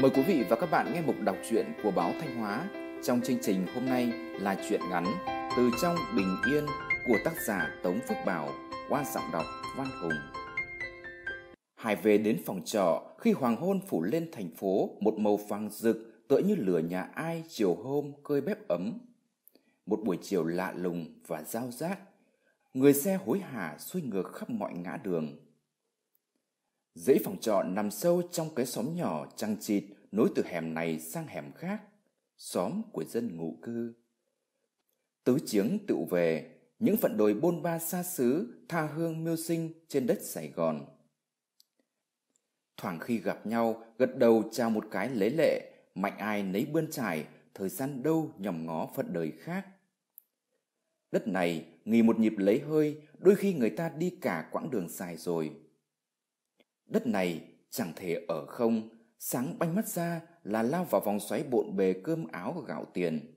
Mời quý vị và các bạn nghe mục đọc truyện của báo Thanh Hóa trong chương trình hôm nay là truyện ngắn Từ trong bình yên của tác giả Tống Phước Bảo qua giọng đọc Văn Hùng. Hải về đến phòng trọ khi hoàng hôn phủ lên thành phố một màu vàng rực tựa như lửa nhà ai chiều hôm cơi bếp ấm. Một buổi chiều lạ lùng và giao giác, người xe hối hả xuôi ngược khắp mọi ngã đường Dãy phòng trọ nằm sâu trong cái xóm nhỏ trăng trịt nối từ hẻm này sang hẻm khác, xóm của dân ngụ cư. Tứ Chiếng tự về, những phận đồi bôn ba xa xứ, tha hương miêu sinh trên đất Sài Gòn. Thoảng khi gặp nhau, gật đầu chào một cái lễ lệ, mạnh ai nấy bươn trải, thời gian đâu nhòm ngó phận đời khác. Đất này, nghỉ một nhịp lấy hơi, đôi khi người ta đi cả quãng đường dài rồi, Đất này chẳng thể ở không, sáng banh mắt ra là lao vào vòng xoáy bộn bề cơm áo gạo tiền.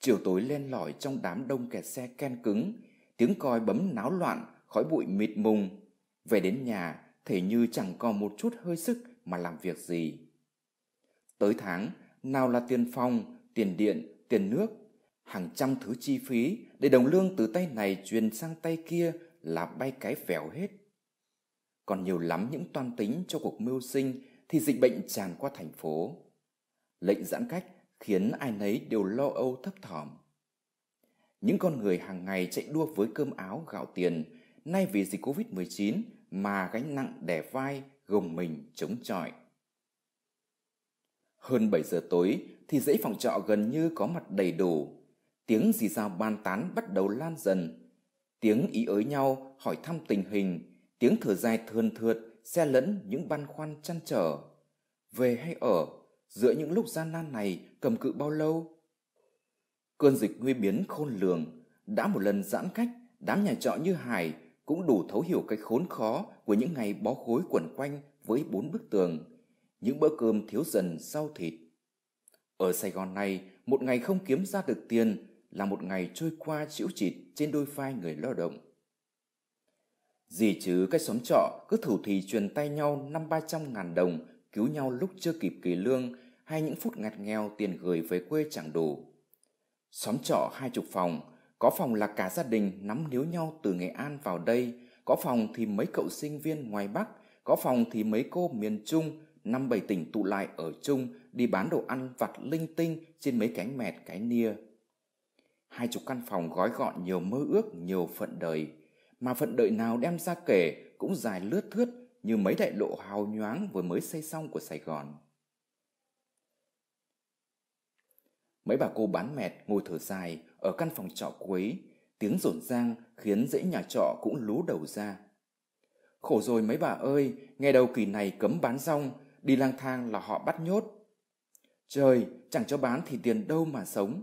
Chiều tối len lỏi trong đám đông kẹt xe ken cứng, tiếng coi bấm náo loạn, khói bụi mịt mùng. Về đến nhà, thể như chẳng còn một chút hơi sức mà làm việc gì. Tới tháng, nào là tiền phòng, tiền điện, tiền nước, hàng trăm thứ chi phí để đồng lương từ tay này truyền sang tay kia là bay cái vẻo hết còn nhiều lắm những toan tính cho cuộc mưu sinh thì dịch bệnh tràn qua thành phố. Lệnh giãn cách khiến ai nấy đều lo âu thấp thỏm. Những con người hàng ngày chạy đua với cơm áo gạo tiền, nay vì dịch Covid-19 mà gánh nặng đè vai gồng mình chống chọi. Hơn 7 giờ tối thì dãy phòng trọ gần như có mặt đầy đủ. Tiếng gì sao ban tán bắt đầu lan dần. Tiếng ý ới nhau hỏi thăm tình hình tiếng thở dài thườn thượt xe lẫn những băn khoăn chăn trở về hay ở giữa những lúc gian nan này cầm cự bao lâu cơn dịch nguy biến khôn lường đã một lần giãn cách đám nhà trọ như hải cũng đủ thấu hiểu cái khốn khó của những ngày bó gối quẩn quanh với bốn bức tường những bữa cơm thiếu dần sau thịt ở sài gòn này một ngày không kiếm ra được tiền là một ngày trôi qua chịu chịt trên đôi vai người lao động gì chứ cái xóm trọ cứ thủ thì truyền tay nhau năm ba trăm ngàn đồng, cứu nhau lúc chưa kịp kỳ lương, hay những phút ngặt nghèo tiền gửi về quê chẳng đủ. Xóm trọ hai chục phòng, có phòng là cả gia đình nắm níu nhau từ Nghệ An vào đây, có phòng thì mấy cậu sinh viên ngoài Bắc, có phòng thì mấy cô miền Trung, năm bảy tỉnh tụ lại ở chung đi bán đồ ăn vặt linh tinh trên mấy cánh mẹt cái nia. Hai chục căn phòng gói gọn nhiều mơ ước, nhiều phận đời – mà phận đợi nào đem ra kể cũng dài lướt thướt như mấy đại lộ hào nhoáng vừa mới xây xong của Sài Gòn. Mấy bà cô bán mẹt ngồi thở dài ở căn phòng trọ quấy, tiếng rộn rang khiến dãy nhà trọ cũng lú đầu ra. Khổ rồi mấy bà ơi, nghe đầu kỳ này cấm bán rong, đi lang thang là họ bắt nhốt. Trời, chẳng cho bán thì tiền đâu mà sống.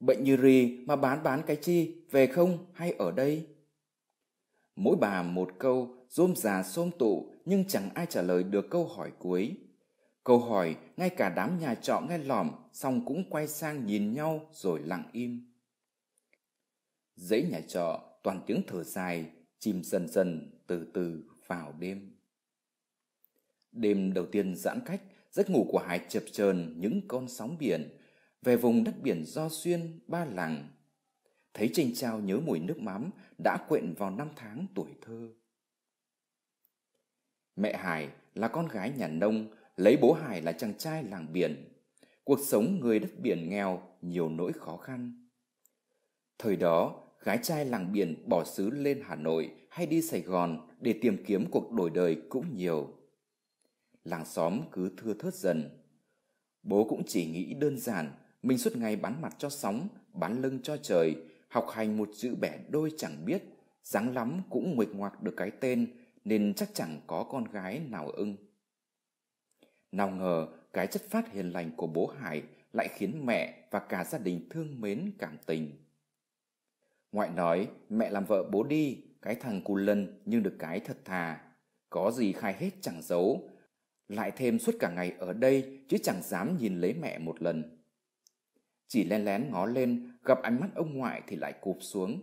Bệnh như rì mà bán bán cái chi, về không hay ở đây? Mỗi bà một câu, rôm già xôm tụ nhưng chẳng ai trả lời được câu hỏi cuối. Câu hỏi ngay cả đám nhà trọ nghe lỏm xong cũng quay sang nhìn nhau rồi lặng im. Dãy nhà trọ toàn tiếng thở dài, chìm dần dần từ từ vào đêm. Đêm đầu tiên giãn cách, giấc ngủ của Hải chập chờn những con sóng biển, về vùng đất biển do xuyên ba làng. Thấy Trinh Trao nhớ mùi nước mắm đã quyện vào năm tháng tuổi thơ. Mẹ Hải là con gái nhà nông, lấy bố Hải là chàng trai làng biển. Cuộc sống người đất biển nghèo, nhiều nỗi khó khăn. Thời đó, gái trai làng biển bỏ xứ lên Hà Nội hay đi Sài Gòn để tìm kiếm cuộc đổi đời cũng nhiều. Làng xóm cứ thưa thớt dần. Bố cũng chỉ nghĩ đơn giản, mình suốt ngày bán mặt cho sóng, bán lưng cho trời, học hành một chữ bẻ đôi chẳng biết dáng lắm cũng nguệch ngoạc được cái tên nên chắc chẳng có con gái nào ưng nào ngờ cái chất phát hiền lành của bố hải lại khiến mẹ và cả gia đình thương mến cảm tình ngoại nói mẹ làm vợ bố đi cái thằng cù lân nhưng được cái thật thà có gì khai hết chẳng giấu lại thêm suốt cả ngày ở đây chứ chẳng dám nhìn lấy mẹ một lần chỉ lén lén ngó lên, gặp ánh mắt ông ngoại thì lại cụp xuống.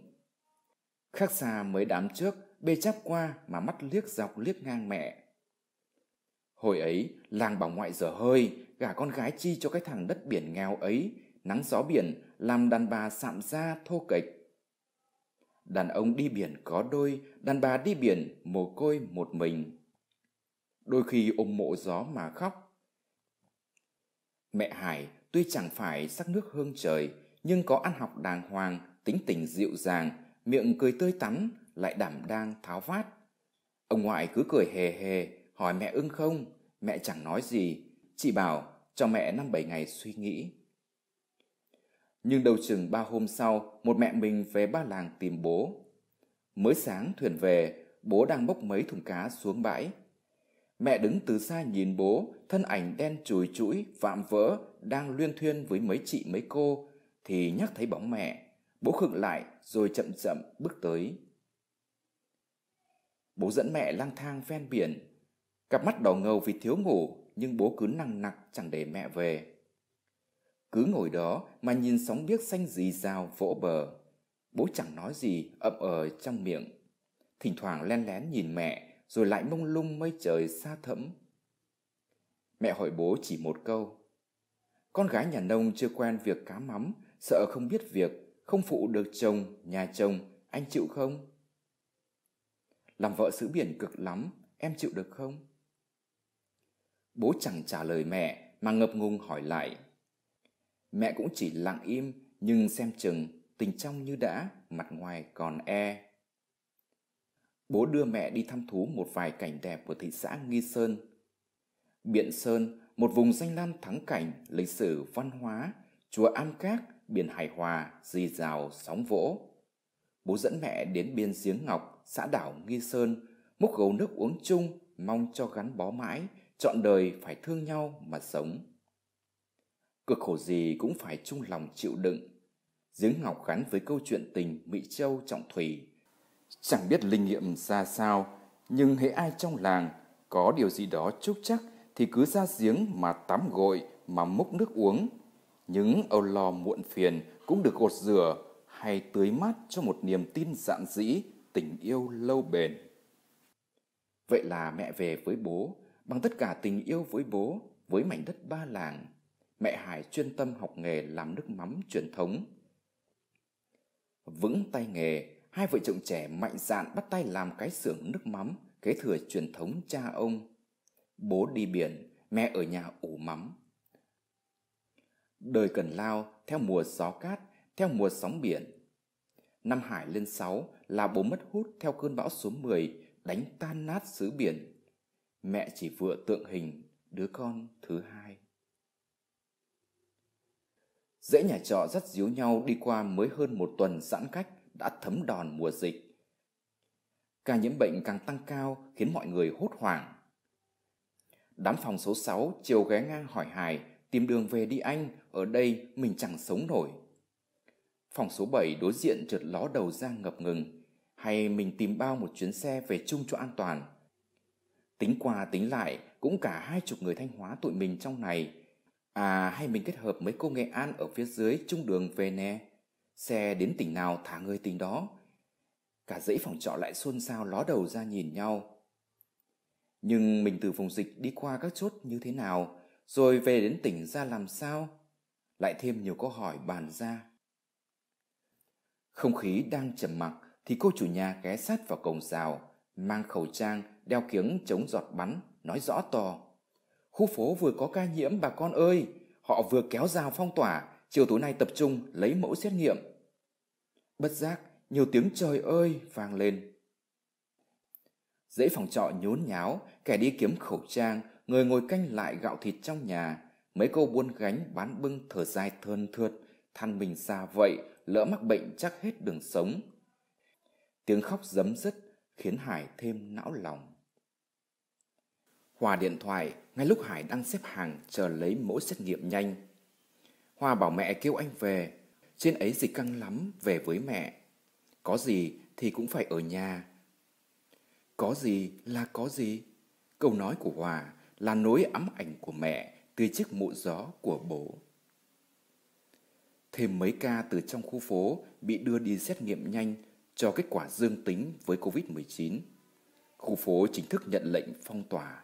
Khác xa mới đám trước, bê chắp qua mà mắt liếc dọc liếc ngang mẹ. Hồi ấy, làng bà ngoại dở hơi, gả con gái chi cho cái thằng đất biển nghèo ấy, nắng gió biển, làm đàn bà sạm da thô kệch. Đàn ông đi biển có đôi, đàn bà đi biển mồ côi một mình. Đôi khi ôm mộ gió mà khóc. Mẹ Hải tuy chẳng phải sắc nước hương trời nhưng có ăn học đàng hoàng tính tình dịu dàng miệng cười tươi tắn lại đảm đang tháo vát ông ngoại cứ cười hề hề hỏi mẹ ưng không mẹ chẳng nói gì chị bảo cho mẹ năm bảy ngày suy nghĩ nhưng đầu chừng ba hôm sau một mẹ mình về ba làng tìm bố mới sáng thuyền về bố đang bốc mấy thùng cá xuống bãi mẹ đứng từ xa nhìn bố thân ảnh đen chùi chũi vạm vỡ đang luyên thuyên với mấy chị mấy cô thì nhắc thấy bóng mẹ, bố khựng lại rồi chậm chậm bước tới. Bố dẫn mẹ lang thang ven biển, cặp mắt đỏ ngầu vì thiếu ngủ nhưng bố cứ năng nặc chẳng để mẹ về. Cứ ngồi đó mà nhìn sóng biếc xanh rì rào vỗ bờ. Bố chẳng nói gì ậm ờ trong miệng. Thỉnh thoảng len lén nhìn mẹ rồi lại mông lung mây trời xa thẫm. Mẹ hỏi bố chỉ một câu. Con gái nhà nông chưa quen việc cá mắm, sợ không biết việc, không phụ được chồng, nhà chồng, anh chịu không? Làm vợ xứ biển cực lắm, em chịu được không? Bố chẳng trả lời mẹ mà ngập ngùng hỏi lại. Mẹ cũng chỉ lặng im nhưng xem chừng tình trong như đã, mặt ngoài còn e. Bố đưa mẹ đi thăm thú một vài cảnh đẹp của thị xã Nghi Sơn. Biện Sơn một vùng danh lam thắng cảnh, lịch sử văn hóa, chùa Am Các, biển Hải Hòa, dì rào, sóng vỗ. Bố dẫn mẹ đến biên giếng Ngọc, xã đảo Nghi Sơn, múc gấu nước uống chung, mong cho gắn bó mãi, chọn đời phải thương nhau mà sống. Cực khổ gì cũng phải chung lòng chịu đựng. Giếng Ngọc gắn với câu chuyện tình Mỹ Châu Trọng Thủy. Chẳng biết linh nghiệm ra sao, nhưng hễ ai trong làng có điều gì đó chúc chắc thì cứ ra giếng mà tắm gội mà múc nước uống. Những âu lo muộn phiền cũng được gột rửa hay tưới mát cho một niềm tin dạn dĩ, tình yêu lâu bền. Vậy là mẹ về với bố, bằng tất cả tình yêu với bố, với mảnh đất ba làng, mẹ Hải chuyên tâm học nghề làm nước mắm truyền thống. Vững tay nghề, hai vợ chồng trẻ mạnh dạn bắt tay làm cái xưởng nước mắm kế thừa truyền thống cha ông. Bố đi biển, mẹ ở nhà ủ mắm. Đời cần lao theo mùa gió cát, theo mùa sóng biển. Năm Hải lên sáu là bố mất hút theo cơn bão số 10 đánh tan nát xứ biển. Mẹ chỉ vựa tượng hình đứa con thứ hai. dễ nhà trọ rất díu nhau đi qua mới hơn một tuần giãn cách đã thấm đòn mùa dịch. Ca nhiễm bệnh càng tăng cao khiến mọi người hốt hoảng. Đám phòng số 6 chiều ghé ngang hỏi Hải, tìm đường về đi anh, ở đây mình chẳng sống nổi. Phòng số 7 đối diện trượt ló đầu ra ngập ngừng, hay mình tìm bao một chuyến xe về chung cho an toàn. Tính qua tính lại, cũng cả hai chục người Thanh Hóa tụi mình trong này. À hay mình kết hợp mấy cô Nghệ An ở phía dưới chung đường về nè. Xe đến tỉnh nào thả người tỉnh đó. Cả dãy phòng trọ lại xôn xao ló đầu ra nhìn nhau. Nhưng mình từ vùng dịch đi qua các chốt như thế nào, rồi về đến tỉnh ra làm sao? Lại thêm nhiều câu hỏi bàn ra. Không khí đang trầm mặc thì cô chủ nhà ghé sát vào cổng rào, mang khẩu trang, đeo kiếng chống giọt bắn, nói rõ to. Khu phố vừa có ca nhiễm bà con ơi, họ vừa kéo rào phong tỏa, chiều tối nay tập trung lấy mẫu xét nghiệm. Bất giác, nhiều tiếng trời ơi vang lên. Dãy phòng trọ nhốn nháo, kẻ đi kiếm khẩu trang, người ngồi canh lại gạo thịt trong nhà. Mấy cô buôn gánh bán bưng thở dài thơn thượt, than mình xa vậy, lỡ mắc bệnh chắc hết đường sống. Tiếng khóc giấm dứt khiến Hải thêm não lòng. Hòa điện thoại ngay lúc Hải đang xếp hàng chờ lấy mẫu xét nghiệm nhanh. Hòa bảo mẹ kêu anh về, trên ấy dịch căng lắm, về với mẹ. Có gì thì cũng phải ở nhà, có gì là có gì? Câu nói của Hòa là nối ấm ảnh của mẹ từ chiếc mũ gió của bố. Thêm mấy ca từ trong khu phố bị đưa đi xét nghiệm nhanh cho kết quả dương tính với COVID-19. Khu phố chính thức nhận lệnh phong tỏa.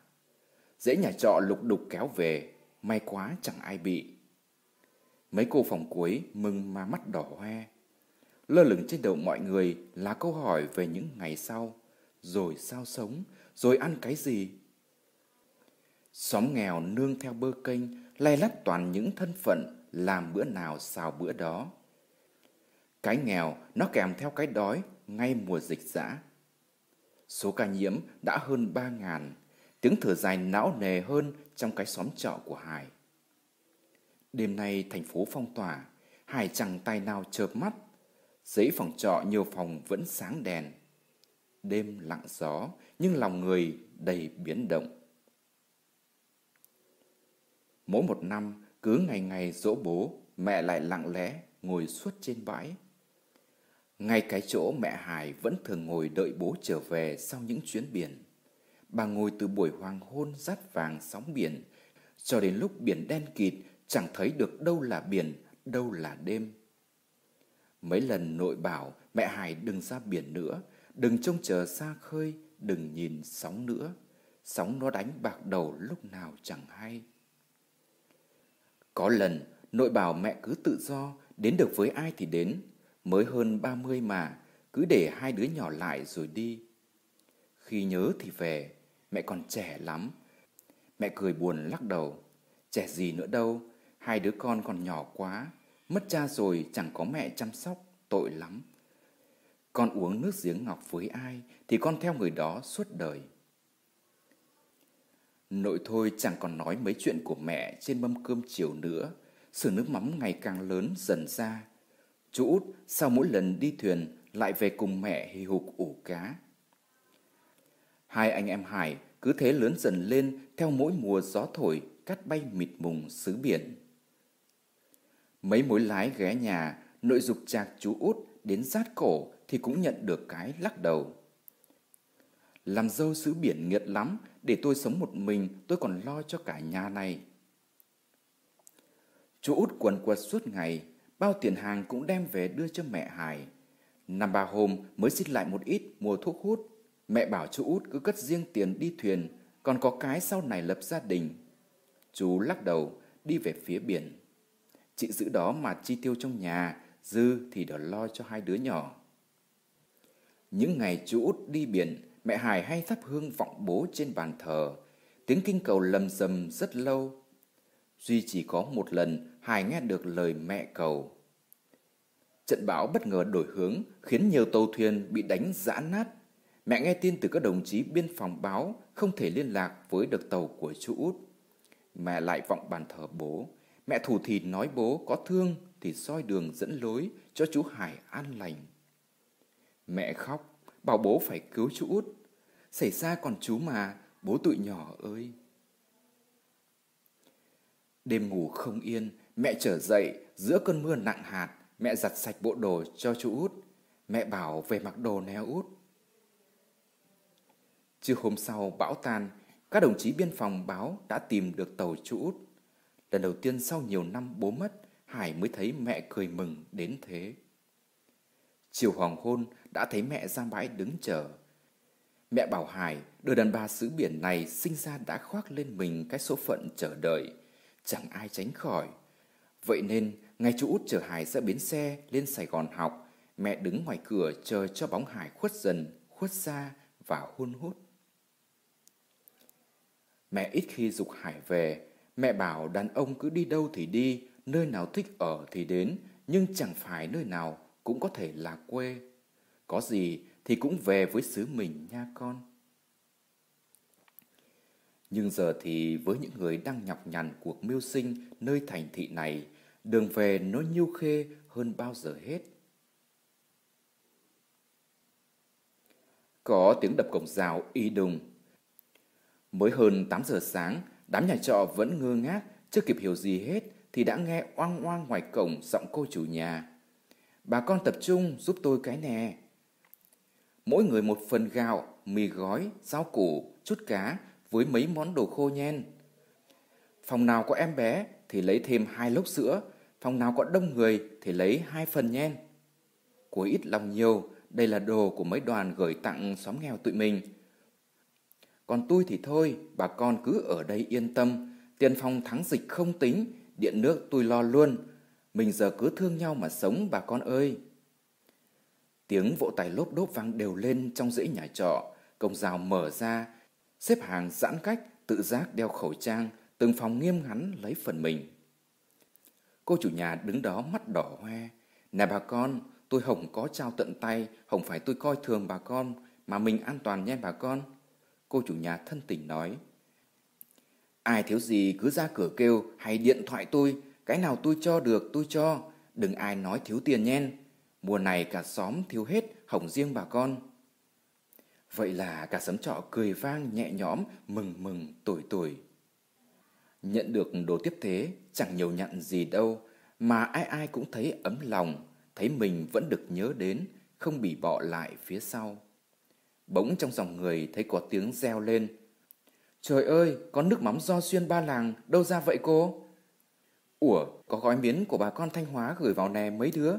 Dễ nhà trọ lục đục kéo về, may quá chẳng ai bị. Mấy cô phòng cuối mừng mà mắt đỏ hoe. Lơ lửng trên đầu mọi người là câu hỏi về những ngày sau rồi sao sống, rồi ăn cái gì. Xóm nghèo nương theo bơ kênh, lay lắt toàn những thân phận làm bữa nào xào bữa đó. Cái nghèo nó kèm theo cái đói ngay mùa dịch dã. Số ca nhiễm đã hơn ba ngàn, tiếng thở dài não nề hơn trong cái xóm trọ của Hải. Đêm nay thành phố phong tỏa, Hải chẳng tay nào chợp mắt. Giấy phòng trọ nhiều phòng vẫn sáng đèn đêm lặng gió, nhưng lòng người đầy biến động. Mỗi một năm, cứ ngày ngày dỗ bố, mẹ lại lặng lẽ ngồi suốt trên bãi. Ngay cái chỗ mẹ Hải vẫn thường ngồi đợi bố trở về sau những chuyến biển. Bà ngồi từ buổi hoàng hôn rát vàng sóng biển, cho đến lúc biển đen kịt chẳng thấy được đâu là biển, đâu là đêm. Mấy lần nội bảo mẹ Hải đừng ra biển nữa, Đừng trông chờ xa khơi, đừng nhìn sóng nữa. Sóng nó đánh bạc đầu lúc nào chẳng hay. Có lần, nội bảo mẹ cứ tự do, đến được với ai thì đến. Mới hơn ba mươi mà, cứ để hai đứa nhỏ lại rồi đi. Khi nhớ thì về, mẹ còn trẻ lắm. Mẹ cười buồn lắc đầu. Trẻ gì nữa đâu, hai đứa con còn nhỏ quá. Mất cha rồi chẳng có mẹ chăm sóc, tội lắm. Con uống nước giếng ngọc với ai thì con theo người đó suốt đời. Nội thôi chẳng còn nói mấy chuyện của mẹ trên mâm cơm chiều nữa, sự nước mắm ngày càng lớn dần ra. Chú út sau mỗi lần đi thuyền lại về cùng mẹ hì hục ủ cá. Hai anh em Hải cứ thế lớn dần lên theo mỗi mùa gió thổi cát bay mịt mùng xứ biển. Mấy mối lái ghé nhà, nội dục chạc chú út đến rát cổ thì cũng nhận được cái lắc đầu. Làm dâu xứ biển nghiệt lắm, để tôi sống một mình tôi còn lo cho cả nhà này. Chú út quần quật suốt ngày, bao tiền hàng cũng đem về đưa cho mẹ Hải. Năm ba hôm mới xin lại một ít mua thuốc hút. Mẹ bảo chú út cứ cất riêng tiền đi thuyền, còn có cái sau này lập gia đình. Chú lắc đầu, đi về phía biển. Chị giữ đó mà chi tiêu trong nhà, dư thì đỡ lo cho hai đứa nhỏ. Những ngày chú út đi biển, mẹ Hải hay thắp hương vọng bố trên bàn thờ. Tiếng kinh cầu lầm rầm rất lâu. Duy chỉ có một lần Hải nghe được lời mẹ cầu. Trận bão bất ngờ đổi hướng khiến nhiều tàu thuyền bị đánh giã nát. Mẹ nghe tin từ các đồng chí biên phòng báo không thể liên lạc với được tàu của chú út. Mẹ lại vọng bàn thờ bố. Mẹ thủ thì nói bố có thương thì soi đường dẫn lối cho chú Hải an lành. Mẹ khóc, bảo bố phải cứu chú út. Xảy ra còn chú mà, bố tụi nhỏ ơi. Đêm ngủ không yên, mẹ trở dậy giữa cơn mưa nặng hạt, mẹ giặt sạch bộ đồ cho chú út. Mẹ bảo về mặc đồ né út. Trưa hôm sau bão tan, các đồng chí biên phòng báo đã tìm được tàu chú út. Lần đầu tiên sau nhiều năm bố mất, Hải mới thấy mẹ cười mừng đến thế chiều hoàng hôn đã thấy mẹ ra bãi đứng chờ. Mẹ Bảo Hải đưa đàn bà xứ biển này sinh ra đã khoác lên mình cái số phận chờ đợi, chẳng ai tránh khỏi. Vậy nên, ngày chú út chở Hải ra bến xe lên Sài Gòn học, mẹ đứng ngoài cửa chờ cho bóng Hải khuất dần, khuất xa và hôn hút. Mẹ ít khi dục Hải về, mẹ bảo đàn ông cứ đi đâu thì đi, nơi nào thích ở thì đến, nhưng chẳng phải nơi nào cũng có thể là quê. Có gì thì cũng về với xứ mình nha con. Nhưng giờ thì với những người đang nhọc nhằn cuộc mưu sinh nơi thành thị này, đường về nó nhiêu khê hơn bao giờ hết. Có tiếng đập cổng rào y đùng. Mới hơn 8 giờ sáng, đám nhà trọ vẫn ngơ ngác, chưa kịp hiểu gì hết thì đã nghe oang oang ngoài cổng giọng cô chủ nhà. Bà con tập trung giúp tôi cái nè. Mỗi người một phần gạo, mì gói, rau củ, chút cá với mấy món đồ khô nhen. Phòng nào có em bé thì lấy thêm hai lốc sữa, phòng nào có đông người thì lấy hai phần nhen. Của ít lòng nhiều, đây là đồ của mấy đoàn gửi tặng xóm nghèo tụi mình. Còn tôi thì thôi, bà con cứ ở đây yên tâm, tiền phòng thắng dịch không tính, điện nước tôi lo luôn, mình giờ cứ thương nhau mà sống bà con ơi. Tiếng vỗ tay lốp đốp vang đều lên trong dãy nhà trọ. công rào mở ra, xếp hàng giãn cách, tự giác đeo khẩu trang, từng phòng nghiêm ngắn lấy phần mình. Cô chủ nhà đứng đó mắt đỏ hoe. Nè bà con, tôi hổng có trao tận tay, hổng phải tôi coi thường bà con, mà mình an toàn nhé bà con. Cô chủ nhà thân tình nói. Ai thiếu gì cứ ra cửa kêu hay điện thoại tôi, cái nào tôi cho được tôi cho, đừng ai nói thiếu tiền nhen. Mùa này cả xóm thiếu hết, hỏng riêng bà con. Vậy là cả xóm trọ cười vang nhẹ nhõm, mừng mừng, tuổi tuổi. Nhận được đồ tiếp thế, chẳng nhiều nhận gì đâu, mà ai ai cũng thấy ấm lòng, thấy mình vẫn được nhớ đến, không bị bỏ lại phía sau. Bỗng trong dòng người thấy có tiếng reo lên. Trời ơi, có nước mắm do xuyên ba làng, đâu ra vậy cô? Ủa, có gói miến của bà con Thanh Hóa gửi vào nè mấy đứa.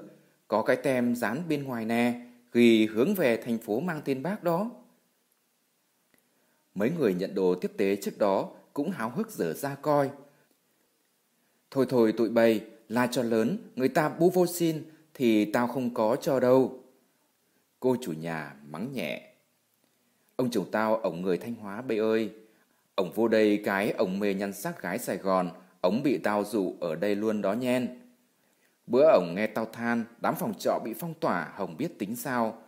Có cái tem dán bên ngoài nè, ghi hướng về thành phố mang tên bác đó. Mấy người nhận đồ tiếp tế trước đó cũng háo hức dở ra coi. Thôi thôi tụi bầy, la cho lớn, người ta bú vô xin thì tao không có cho đâu. Cô chủ nhà mắng nhẹ. Ông chồng tao ổng người Thanh Hóa bây ơi, ổng vô đây cái ổng mê nhăn sắc gái Sài Gòn, ổng bị tao dụ ở đây luôn đó nhen. Bữa ổng nghe tao than, đám phòng trọ bị phong tỏa, Hồng biết tính sao.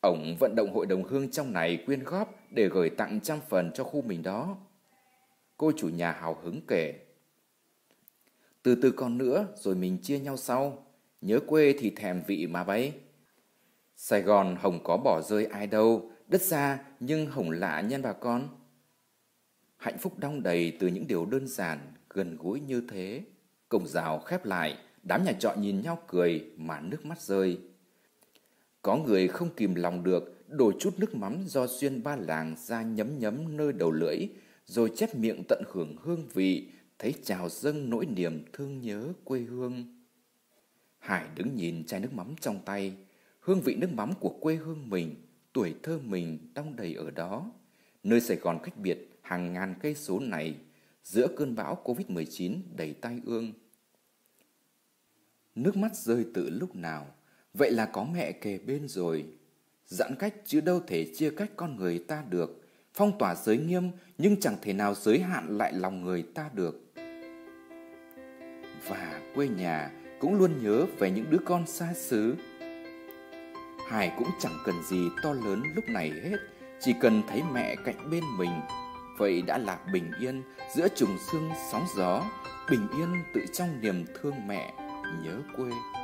Ổng vận động hội đồng hương trong này quyên góp để gửi tặng trăm phần cho khu mình đó. Cô chủ nhà hào hứng kể. Từ từ còn nữa rồi mình chia nhau sau. Nhớ quê thì thèm vị mà bấy. Sài Gòn Hồng có bỏ rơi ai đâu, đất xa nhưng Hồng lạ nhân bà con. Hạnh phúc đong đầy từ những điều đơn giản gần gũi như thế. Cổng rào khép lại, đám nhà trọ nhìn nhau cười mà nước mắt rơi. Có người không kìm lòng được, đổ chút nước mắm do xuyên ba làng ra nhấm nhấm nơi đầu lưỡi, rồi chép miệng tận hưởng hương vị, thấy trào dâng nỗi niềm thương nhớ quê hương. Hải đứng nhìn chai nước mắm trong tay, hương vị nước mắm của quê hương mình, tuổi thơ mình đong đầy ở đó, nơi Sài Gòn cách biệt hàng ngàn cây số này giữa cơn bão Covid-19 đầy tai ương. Nước mắt rơi từ lúc nào, vậy là có mẹ kề bên rồi. Giãn cách chứ đâu thể chia cách con người ta được, phong tỏa giới nghiêm nhưng chẳng thể nào giới hạn lại lòng người ta được. Và quê nhà cũng luôn nhớ về những đứa con xa xứ. Hải cũng chẳng cần gì to lớn lúc này hết, chỉ cần thấy mẹ cạnh bên mình vậy đã là bình yên giữa trùng xương sóng gió bình yên tự trong niềm thương mẹ nhớ quê